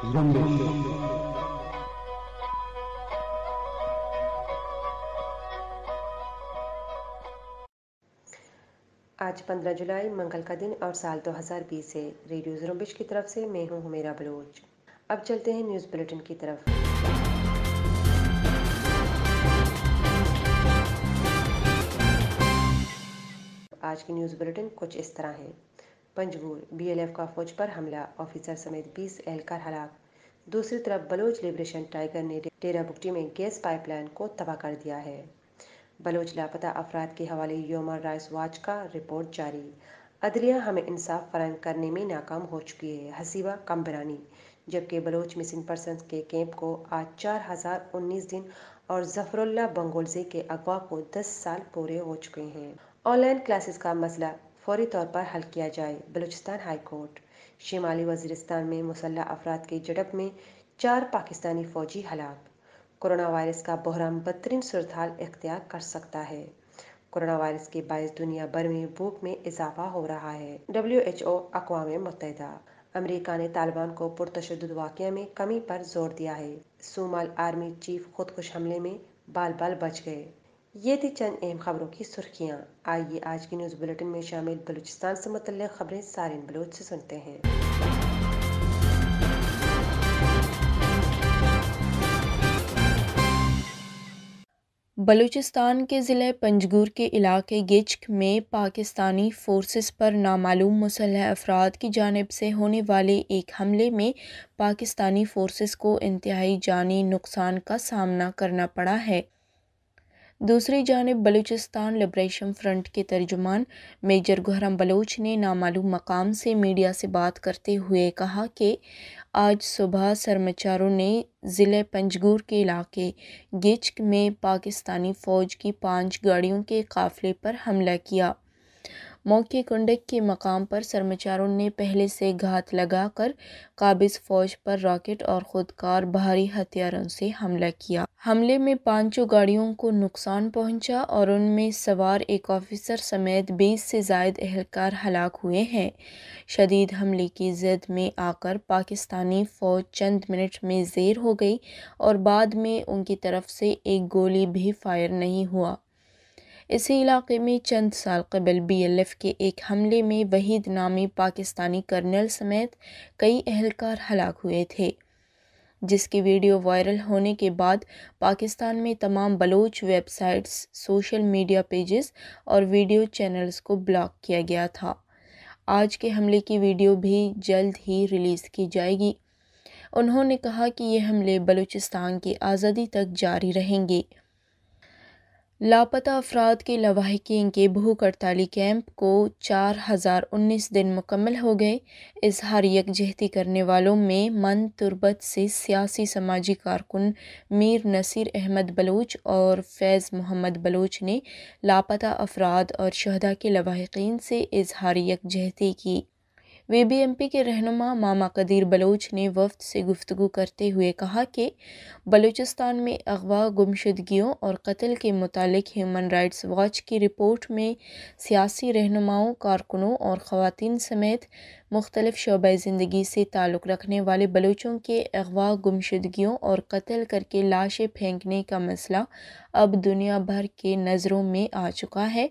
आज 15 जुलाई मंगल का दिन और साल 2020 है रेडियो जुम्बिश की तरफ से मैं हूं हुमेरा बलोच अब चलते हैं न्यूज़ बुलेटिन की तरफ आज की न्यूज़ बुलेटिन कुछ इस तरह है पंजवूर बीएलएफ का फौज पर हमला ऑफिसर समेत 20 एहलकार हलाक दूसरी तरफ बलोच लिबरेशन टाइगर ने डेरा बुकटी में गैस पाइपलाइन को तबाह कर दिया है बलोच लापता अफराद के हवाले योमर राइस वाच का रिपोर्ट जारी अदलिया हमें इंसाफ फराहम करने में नाकाम हो चुकी है हसीबा कम्बरानी जबकि बलोच मिसिंग पर्सन के कैंप को आज चार हज़ार उन्नीस दिन और जफरुल्ला बंगोलजे के अगवा को दस साल पूरे हो चुके हैं ऑनलाइन क्लासेस का मसला फौरी तौर पर हल किया जाए बलूचिस्तान हाई कोर्ट शिमाली वजीरिस्तान में मुसल्ह अफराद के झड़प में चार पाकिस्तानी फौजी हलाक कोरोना वायरस का बहराम बदतरीन सूरत इख्तियार कर सकता है कोरोना वायरस के बायस दुनिया भर में भूख में इजाफा हो रहा है डब्ल्यू एच ओ अकवा मुतहदा अमरीका ने तालिबान को पुरतशद वाक़ में कमी पर जोर दिया है सोमाल आर्मी चीफ खुदकुश हमले में बाल बाल बच गए ये थी चंद अहम खबरों की सुर्खियाँ आइए आज की न्यूज़ बुलेटिन में शामिल बलूचिस्तान से मतलब खबरें सारिन बलोच से सुनते हैं बलूचिस्तान के ज़िले पंजगूर के इलाके गिचक में पाकिस्तानी फोर्सेस पर नामालूम मुसलह अफराद की जानब से होने वाले एक हमले में पाकिस्तानी फोर्सेस को इंतहाई जानी नुकसान का सामना करना पड़ा है दूसरी जानब बलूचिस्तान लिब्रेशन फ्रंट के तर्जुमान मेजर गुहरम बलोच ने नामालूम मकाम से मीडिया से बात करते हुए कहा कि आज सुबह सरमाचारों ने ज़िले पंजगूर के इलाके गिचक में पाकिस्तानी फ़ौज की पांच गाड़ियों के काफ़िले पर हमला किया मौके कुंडक के मकाम पर सरमाचारों ने पहले से घात लगाकर काबिज फौज पर रॉकेट और खुदकार भारी हथियारों से हमला किया हमले में पांचों गाड़ियों को नुकसान पहुंचा और उनमें सवार एक ऑफिसर समेत बीस से जायद एहलकार हलाक हुए हैं शदीद हमले की जद में आकर पाकिस्तानी फ़ौज चंद मिनट में जेर हो गई और बाद में उनकी तरफ से एक गोली भी फायर नहीं हुआ इसी इलाके में चंद साल कबल बीएलएफ के एक हमले में वहीद नामी पाकिस्तानी कर्नल समेत कई अहलकार हलाक हुए थे जिसकी वीडियो वायरल होने के बाद पाकिस्तान में तमाम Baloch websites social media pages और वीडियो चैनल्स को ब्लॉक किया गया था आज के हमले की वीडियो भी जल्द ही रिलीज़ की जाएगी उन्होंने कहा कि ये हमले बलूचिस्तान की आज़ादी तक जारी रहेंगे लापता अफराद की लवाहकिन के भू करताली कैंप को चार हज़ार उन्नीस दिन मुकम्मल हो गए इजहार यकजहती करने वालों में मन तुरबत से सियासी समाजी कारकुन मीर नसीर अहमद बलोच और फैज़ मोहम्मद बलोच ने लापता अफराद और शहदा के लवाहकिन से इजहार यकजहती की वे बी एम पी के रहनुमा मामा कदीर बलोच ने वफ्द से गुफ्तु करते हुए कहा कि बलूचिस्तान में अगवा गुमशुदगियों और कत्ल के मुतालिक ह्यूमन राइट्स वॉच की रिपोर्ट में सियासी रहनुमाओं कारकुनों और ख़वान समेत मुख्तलिफ शोबा ज़िंदगी से ताल्लुक़ रखने वाले बलूचों के अगवा गुमशुदगियों और कत्ल करके लाशें फेंकने का मसला अब दुनिया भर के नज़रों में आ चुका है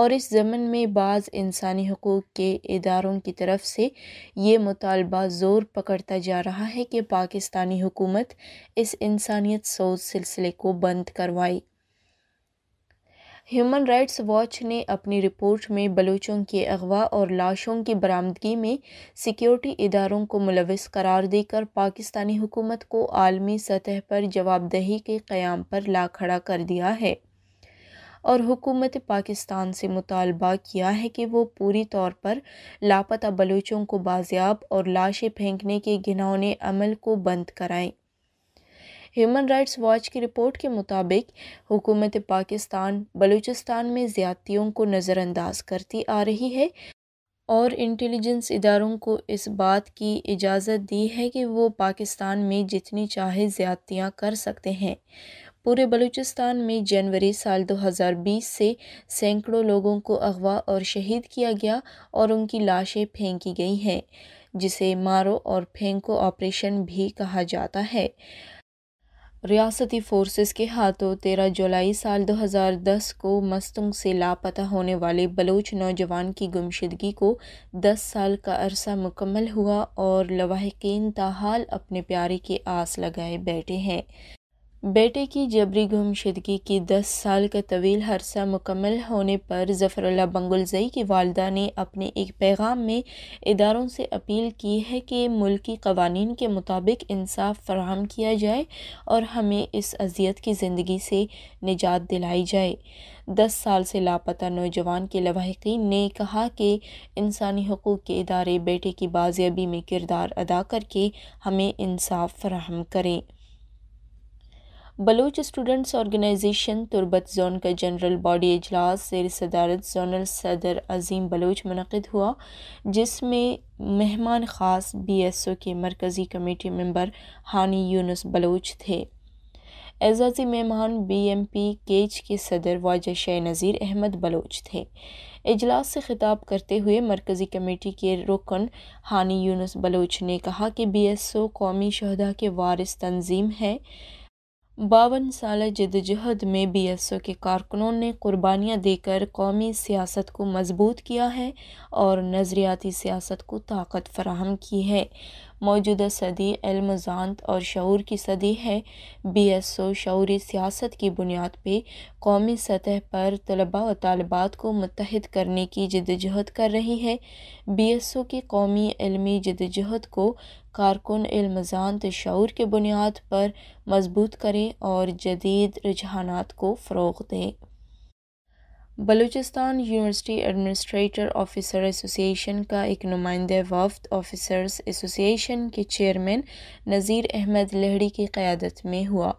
और इस ज़मन में बाज़ इंसानी हकूक़ के इदारों की तरफ से ये मुतालबा ज़ोर पकड़ता जा रहा है कि पाकिस्तानी हुकूमत इस इंसानियत सोच सिलसिले को बंद करवाए ह्यूमन राइट्स वॉच ने अपनी रिपोर्ट में बलूचों के अगवा और लाशों की बरामदगी में सिक्योरिटी इदारों को मुलविस करार देकर पाकिस्तानी हुकूमत को आलमी सतह पर जवाबदही के क़्याम पर ला खड़ा कर दिया है और हुकूमत पाकिस्तान से मुतालबा किया है कि वो पूरी तौर पर लापता बलूचों को बाजियाब और लाशें फेंकने के घिनौने अमल को बंद कराएँ ह्यूमन राइट्स वॉच की रिपोर्ट के मुताबिक हुकूमत पाकिस्तान बलूचिस्तान में ज़्यादतियों को नज़रअंदाज करती आ रही है और इंटेलिजेंस इदारों को इस बात की इजाज़त दी है कि वो पाकिस्तान में जितनी चाहे ज़्यादतियाँ कर सकते हैं पूरे बलूचिस्तान में जनवरी साल 2020 से सैकड़ों लोगों को अगवा और शहीद किया गया और उनकी लाशें फेंकी गई हैं जिसे मारो और फेंको ऑपरेशन भी कहा जाता है रियासती फोर्सेस के हाथों तेरह जुलाई साल 2010 को मस्तुंग से लापता होने वाले बलूच नौजवान की गुमशदगी को 10 साल का अरसा मुकम्मल हुआ और लवाहकिन ताहाल अपने प्यारे के आस लगाए बैठे हैं बेटे की जबरी गुमशदगी की दस साल का तवील हरसा मुकम्मल होने पर जफ़रल्ला बंगुलजई की वालदा ने अपने एक पैगाम में इदारों से अपील की है कि मुल्की कवानीन के मुताबिक इंसाफ फराहम किया जाए और हमें इस अजियत की ज़िंदगी से निजात दिलाई जाए दस साल से लापता नौजवान के लवाकिन ने कहा कि इंसानी हकूक़ के इदारे बेटे की बाजियाबी में किरदार अदा करके हमें इंसाफ फराहम करें Baloch students organization Turbat zone का जनरल बॉडी अजलास जेर सदारत जोनल सदर अजीम बलोच मनद हुआ जिसमें मेहमान ख़ास बी एस ओ के मरकज़ी कमेटी मेंबर हानी यूनस बलोच थे एजाज़ी मेहमान बी एम पी केज के सदर वाज शाह नज़ीर अहमद बलोच थे इजलास से ख़िताब करते हुए मरकज़ी कमेटी के रुकन हानी यूनस बलोच ने कहा कि बी एस ओ कौमी शहदा के वारिस तंजीम है बावन साल जदजहद में बी एस ओ के कारकुनों ने कुर्बानियाँ देकर कौमी सियासत को मजबूत किया है और नज़रियाती सियासत को ताकत फराहम की है मौजूदा सदी इल्मजात और शूर की सदी है बी एस ओ शूरी सियासत की बुनियाद पर कौमी सतह पर तलबा व तलबात को मुतहद करने की जदजहद कर रही है बी एस ओ की कौमी इलमी जदजहद को कारकुन इल्मजात शूर के बुनियाद पर मजबूत करें और जदीद रुझाना को फ़रोग दें Balochistan university administrator officer association का एक नुमाइंदे वफ्द ऑफिसर्स एसोसिएशन के चेयरमैन नज़ीर अहमद लहड़ी की क़्यादत में हुआ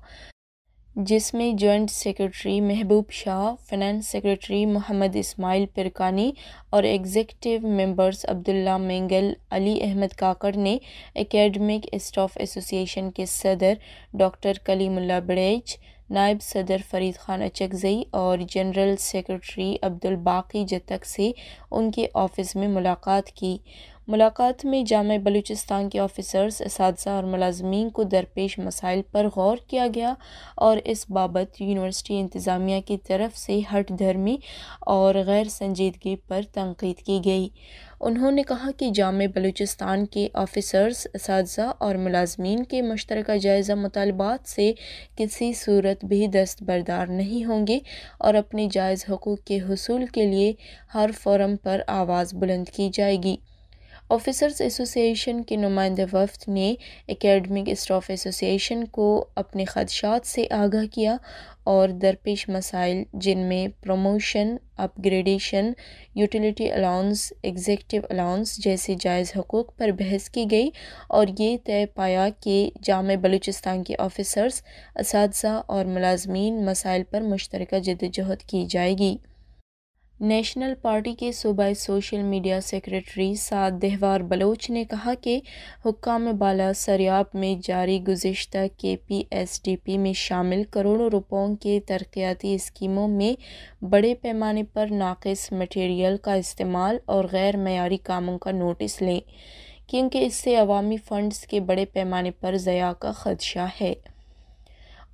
जिसमें joint secretary Mehboob Shah finance secretary Mohammad Ismail Pirkani और एग्जिकटिव मेंबर्स अब्दुल्ला मेंगल अली अहमद काकड़ ने एकेडमिक स्टाफ एसोसिएशन के सदर डॉक्टर कलीमुल्ला बड़ेज नायब सदर फ़रीद ख़ान अचकज़ई और जनरल सेक्रेटरी अब्दुल बाकी जतक से उनके ऑफिस में मुलाकात की मुलाकात में जाम बलूचिस्तान के ऑफिसर्स इस और मुलाजमी को दरपेश मसाइल पर गौर किया गया और इस बाबत यूनिवर्सिटी इंतज़ामिया की तरफ से हट धर्मी और गैर संजीदगी पर तनकीद की गई उन्होंने कहा कि जाम बलूचिस्तान के ऑफिसर्स इस और मुलाजमी के मुश्तर जायज़ा मुतालबात से किसी सूरत भी दस्तबरदार नहीं होंगे और अपने जायज़ हकूक़ के हसूल के लिए हर फोरम पर आवाज़ बुलंद की जाएगी ऑफिसर्स एसोसिएशन के नुमाइंदे वफ्त ने एकेडमिक स्टाफ एसोसिएशन को अपने खदशात से आगाह किया और दरपेश मसाइल जिनमें promotion upgradation utility allowance executive allowance जैसे जायज़ हकूक़ पर बहस की गई और ये तय पाया कि जाम बलूचिस्तान के ऑफिसर्स इस और मुलाजमीन मसाइल पर मुश्तर जदोजहद की जाएगी नेशनल पार्टी के सूबाई social media secretary Saad Dehwar Baloch ने कहा कि हुक्म बाला सरियाब में जारी गुज्त के पी एस डी पी में शामिल करोड़ों रुपयों के तरक्याती स्कीमों में बड़े पैमाने पर नाकस मटेरियल का इस्तेमाल और गैर मैारी कामों का नोटिस लें क्योंकि इससे अवामी फ़ंड्स के बड़े पैमाने पर ज़या का खदशा है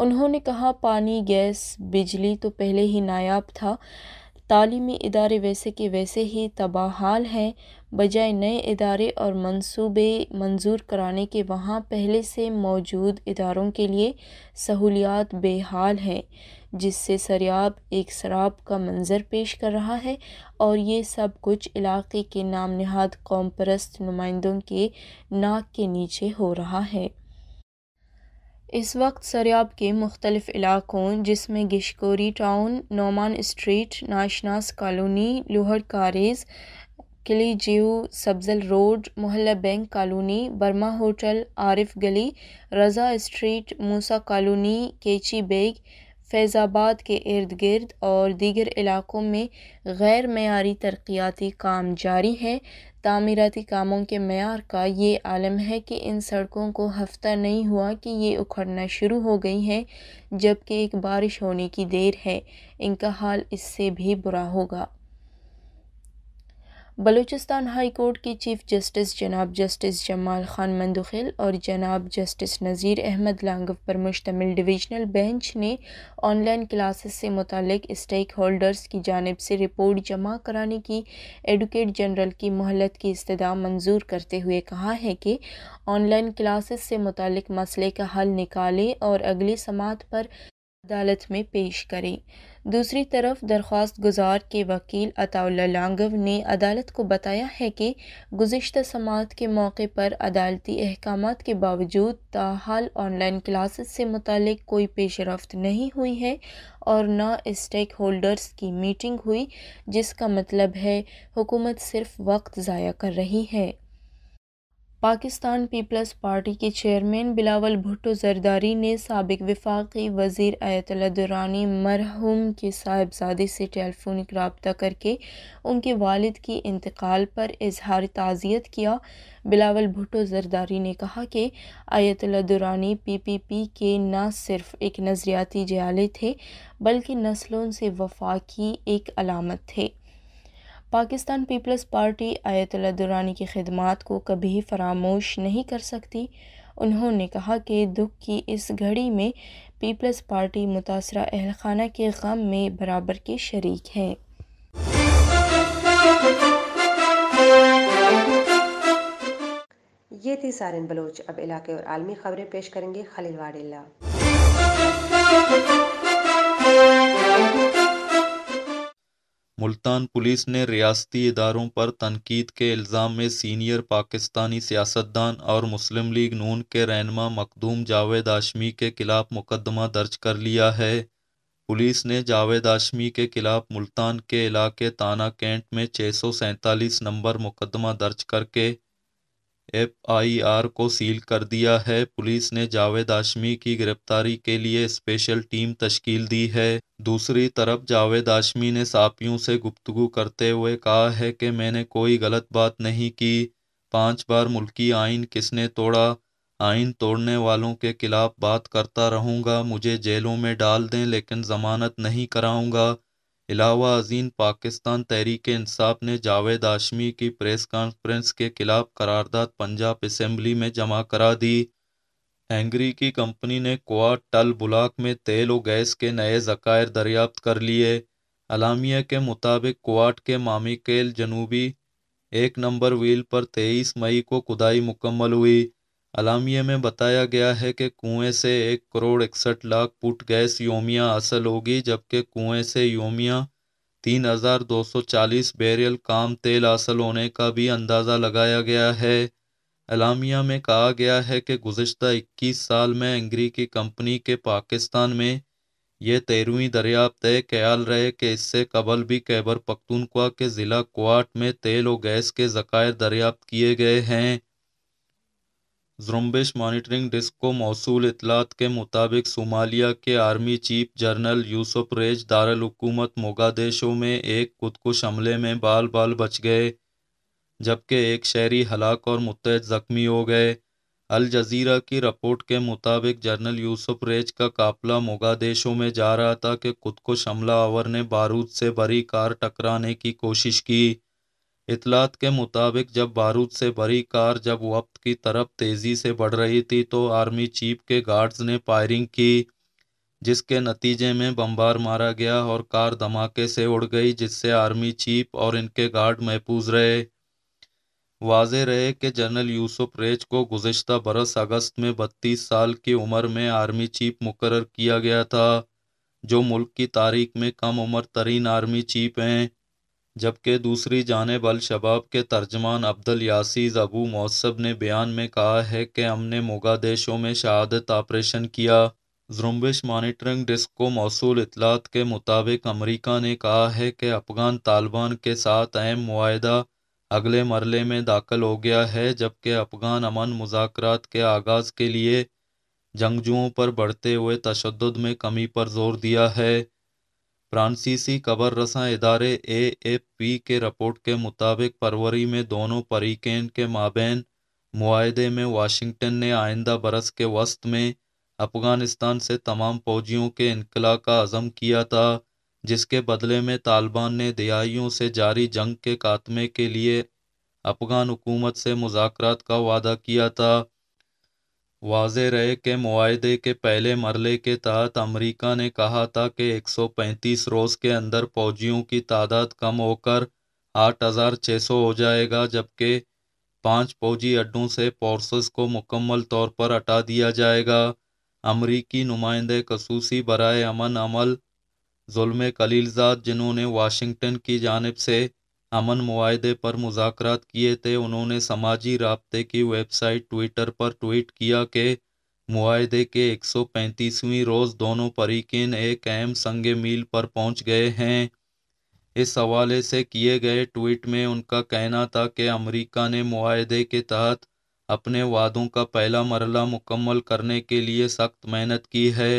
उन्होंने कहा पानी गैस बिजली तो पहले ही नायाब था तालीमी इदारे वैसे के वैसे ही तबाहाल हैं बजाय नए इदारे और मंसूबे मंजूर कराने के वहाँ पहले से मौजूद इदारों के लिए सहूलियात बेहाल हैं जिससे सरियाब एक शराब का मंज़र पेश कर रहा है और ये सब कुछ इलाके के नाम नहाद कौम परस्त नुमाइंदों के नाक के नीचे हो रहा है इस वक्त सरयाब के मुख्तलिफ़ इलाक़ों जिसमें गिशकोरी टाउन नोमान स्ट्रीट नाशनास कॉलोनी लोहर कारेज़ जीव सब्ज़ल रोड मोहल्ला bank colony Burma hotel Arif गली रज़ा स्ट्रीट मूसा कॉलोनी केची बेग फैज़ाबाद के इर्द गिर्द और दीगर इलाक़ों में गैर मैारी तरक्याती काम जारी है तामीराती कामों के मैार का ये आलम है कि इन सड़कों को हफ्ता नहीं हुआ कि ये उखड़ना शुरू हो गई हैं जबकि एक बारिश होने की देर है इनका हाल इससे भी बुरा होगा बलूचिस्तान हाई कोर्ट के चीफ जस्टिस जनाब जस्टिस जमाल खान मंदुखिल और जनाब जस्टिस नज़ीर अहमद लांगव पर मुश्तमिल डिवीजनल बेंच ने ऑनलाइन क्लासेस से मुतक स्टेक होल्डर्स की जानब से रिपोर्ट जमा कराने की एडवोकेट जनरल की मोहलत की इस्तः मंजूर करते हुए कहा है कि ऑनलाइन क्लासेस से मुतक मसले का हल निकालें और अगली समात पर अदालत में पेश करें दूसरी तरफ दरख्वास्त गुजार के वकील अताउल्ला लांगव ने अदालत को बताया है कि गुज्त समात के मौके पर अदालती अहकाम के बावजूद ताहाल ऑनलाइन क्लासेस से मुतक कोई पेशरफ नहीं हुई है और ना स्टेक होल्डर्स की मीटिंग हुई जिसका मतलब है हुकूमत सिर्फ वक्त ज़ाया कर रही है पाकिस्तान पीपल्स पार्टी के चेयरमैन बिलावल भुट्टो जरदारी ने सबक विफाकी वजीर दुरानी मरहूम के साहिबजादे से टेलीफोनिक रबता करके उनके वालिद के इंतकाल पर इजहार ताज़ियत किया बिलावल भुट्टो जरदारी ने कहा कि दुरानी पी पी पी के न सिर्फ एक नज़रियाती जयाले थे बल्कि नस्लों से वफा की एक अलामत थे पाकिस्तान पीपल्स पार्टी आयतुल्ला दुरानी की खिदमत को कभी फरामोश नहीं कर सकती उन्होंने कहा कि दुख की इस घड़ी में पीपल्स पार्टी मुतासर अहलखाना के गम में बराबर के शरीक है ये थी सारे बलोच अब इलाके और आलमी खबरें पेश करेंगे खलील वाडिल्ला मुल्तान पुलिस ने रियाती इदारों पर तनकीद के इल्ज़ाम में सीनियर पाकिस्तानी सियासतदान और मुस्लिम लीग नून के रहनमा मखदूम जावेद आशमी के खिलाफ मुकदमा दर्ज कर लिया है पुलिस ने जावेद आशमी के खिलाफ मुल्तान के इलाके ताना कैंट में छः सौ सैंतालीस नंबर मुकदमा दर्ज करके एफ आई आर को सील कर दिया है पुलिस ने जावेद आशमी की गिरफ्तारी के लिए स्पेशल टीम तश्कील दी है दूसरी तरफ जावेद आशमी ने सापियों से गुप्तगु करते हुए कहा है कि मैंने कोई गलत बात नहीं की पांच बार मुल्की आइन किसने तोड़ा आइन तोड़ने वालों के खिलाफ बात करता रहूँगा मुझे जेलों में डाल दें लेकिन ज़मानत नहीं कराऊँगा इलावा अजीम पाकिस्तान तहरीक इंसाफ ने जावेद आशमी की प्रेस कॉन्फ्रेंस के खिलाफ करारदाद पंजाब असम्बली में जमा करा दी हैंगरी की कंपनी ने क्वाड टल बुलाक में तेल और गैस के नए जकायर दरियाफ्त कर लिए अलामिया के मुताबिक क्वाड के मामिकेल जनूबी एक नंबर व्हील पर तेईस मई को खुदाई मुकम्मल हुई अलामिया में बताया गया है कि कुएं से एक करोड़ इकसठ लाख फुट गैस योमिया हासिल होगी जबकि कुएं से योमिया तीन हज़ार दो सौ चालीस बैरल काम तेल हासिल होने का भी अंदाज़ा लगाया गया है अलामिया में कहा गया है कि गुज्त इक्कीस साल में एंगरी की कंपनी के पाकिस्तान में यह तेरहवीं दरियाफ्त है ख्याल रहे कि इससे कबल भी कैबर पख्तूनख्वा के ज़िला क्वाट में तेल और गैस के ज़ायर दरियाफ्त किए गए हैं जुम्बिश मॉनिटरिंग डिस्क को मौसू इतलात के मुताबिक सोमालिया के आर्मी चीफ जनरल यूसुफ रेज दारकूमत मोगादेशों में एक खुदकुश हमले में बाल बाल बच गए जबकि एक शहरी हलाक और मुतहद ज़ख्मी हो गए अल जजीरा की रिपोर्ट के मुताबिक जनरल यूसुफ रेज का काफिला देशों में जा रहा था कि खुद को शमला आवर ने बारूद से भरी कार टकराने की कोशिश की इतलात के मुताबिक जब बारूद से भरी कार जब वक्त की तरफ तेज़ी से बढ़ रही थी तो आर्मी चीफ के गार्ड्स ने फायरिंग की जिसके नतीजे में बम्बार मारा गया और कार धमाके से उड़ गई जिससे आर्मी चीफ और इनके गार्ड महफूज रहे वाज रहे कि जनरल यूसुफ रेज को गुजशत बरस अगस्त में बत्तीस साल की उम्र में आर्मी चीफ मुकर किया गया था जो मुल्क की तारीख में कम उम्र तरीन आर्मी चीफ हैं जबकि दूसरी जानब अलशबाब के तर्जमान अब्दुल यासीज अबू मौसब ने बयान में कहा है कि हमने मोगा देशों में शहादत ऑपरेशन किया जुम्बिश मॉनिटरिंग डिस्क को मौसू इतलात के मुताबिक अमरीका ने कहा है कि अफगान तालिबान के साथ अहम माहदा अगले मरले में दाखिल हो गया है जबकि अफगान अमन मुजाकर के आगाज़ के लिए जंगजुओं पर बढ़ते हुए तशद में कमी पर जोर दिया है फ्रांसीसी कबर रसा इदारे ए एफ पी के रिपोर्ट के मुताबिक फरवरी में दोनों परीकेन के माबेन माहदे में वाशिंगटन ने आइंदा बरस के वस्त में अफ़गानिस्तान से तमाम फौजियों के इनखला का आजम किया था जिसके बदले में तालिबान ने दहाइयों से जारी जंग के खात्मे के लिए अफगान हुकूमत से मुजात का वादा किया था वाज रहे के माहदे के पहले मरले के तहत अमरीका ने कहा था कि 135 रोज़ के अंदर फौजियों की तादाद कम होकर 8,600 हो जाएगा जबकि पांच फौजी अड्डों से फोर्सेस को मुकम्मल तौर पर हटा दिया जाएगा अमरीकी नुमाइंदे खसूसी बरए अमन अमल जुल्म कलीलजाद जिन्होंने वाशिंगटन की जानब से अमन माहदे पर मुजात किए थे उन्होंने समाजी रबते की वेबसाइट ट्विटर पर ट्वीट किया कि माहदे के 135वीं रोज़ दोनों परीकिन एक अहम संग मील पर पहुंच गए हैं इस हवाले से किए गए ट्वीट में उनका कहना था कि अमेरिका ने माहदे के तहत अपने वादों का पहला मरला मुकम्मल करने के लिए सख्त मेहनत की है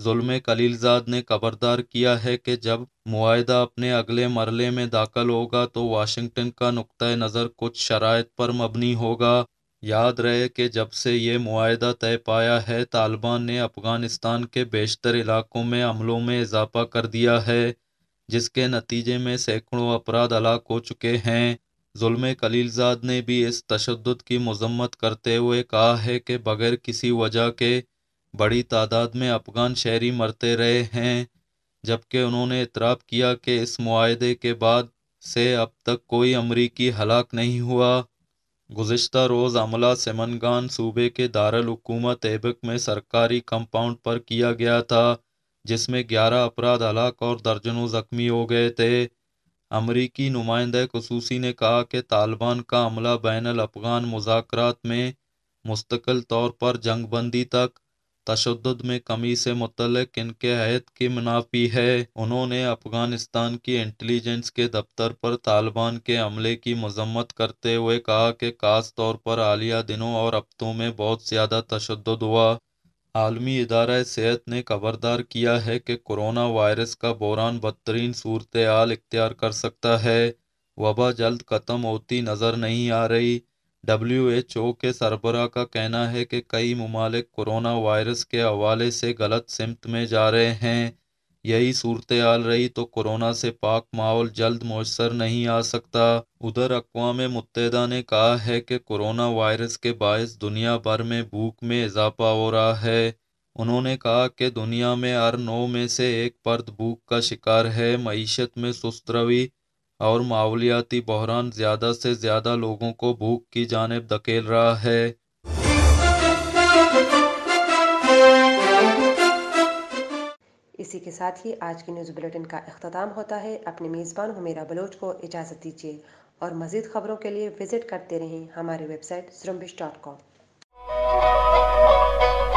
जुल्म कलीलजाद ने खबरदार किया है कि जब मुआदा अपने अगले मरले में दाखिल होगा तो वाशिंगटन का नुकतः नज़र कुछ शराय पर मबनी होगा याद रहे कि जब से ये माहा तय पाया है तालिबान ने अफ़गानिस्तान के बेशतर इलाकों में हमलों में इजाफा कर दिया है जिसके नतीजे में सैकड़ों अपराध हलाक हो चुके हैं जुल्म कलीलजाद ने भी इस तशद की मजम्मत करते हुए कहा है कि बगैर किसी वजह के बड़ी तादाद में अफगान शहरी मरते रहे हैं जबकि उन्होंने इतराब किया कि इस माहदे के बाद से अब तक कोई अमरीकी हलाक नहीं हुआ गुज्त रोज़ अमला समनगान सूबे के दारकूमत एबक में सरकारी कंपाउंड पर किया गया था जिसमें ग्यारह अपराध हलाक और दर्जनों ज़ख्मी हो गए थे अमरीकी नुमाइंदे खसूसी ने कहा कि तालिबान का अमला बैन अफगान मुजात में मुस्तकिल तौर पर जंगबंदी तक तशद में कमी से मुतल इनके अहद की मुनाफी है उन्होंने अफगानिस्तान की इंटेलिजेंस के दफ्तर पर तालिबान के हमले की मजम्मत करते हुए कहा कि खास तौर पर हालिया दिनों और हफ्तों में बहुत ज़्यादा तशद हुआ आलमी इदारा सेहत ने खबरदार किया है कि कोरोना वायरस का बहरान बदतरीन सूरत हाल इख्तियार कर सकता है वबा जल्द ख़त्म होती नज़र नहीं आ रही डब्ल्यू एच ओ के सरबरा का कहना है कि कई ममालिक कोरोना वायरस के हवाले से गलत सिमत में जा रहे हैं यही सूरत हाल रही तो कोरोना से पाक माहौल जल्द मैसर नहीं आ सकता उधर अकवा मुतदा ने कहा है कि कोरोना वायरस के बायस दुनिया भर में भूख में इजाफा हो रहा है उन्होंने कहा कि दुनिया में हर नौ में से एक पर्द भूख का शिकार है मीशत में सुस्त रवि और माहौलियाती बहरान ज़्यादा से ज़्यादा लोगों को भूख की जानब धकेल रहा है इसी के साथ ही आज की न्यूज़ बुलेटिन का अख्ताम होता है अपने मेज़बान हमेरा बलोच को इजाज़त दीजिए और मज़ीद खबरों के लिए विज़िट करते रहें हमारी वेबसाइट श्रम्बिश डॉट कॉम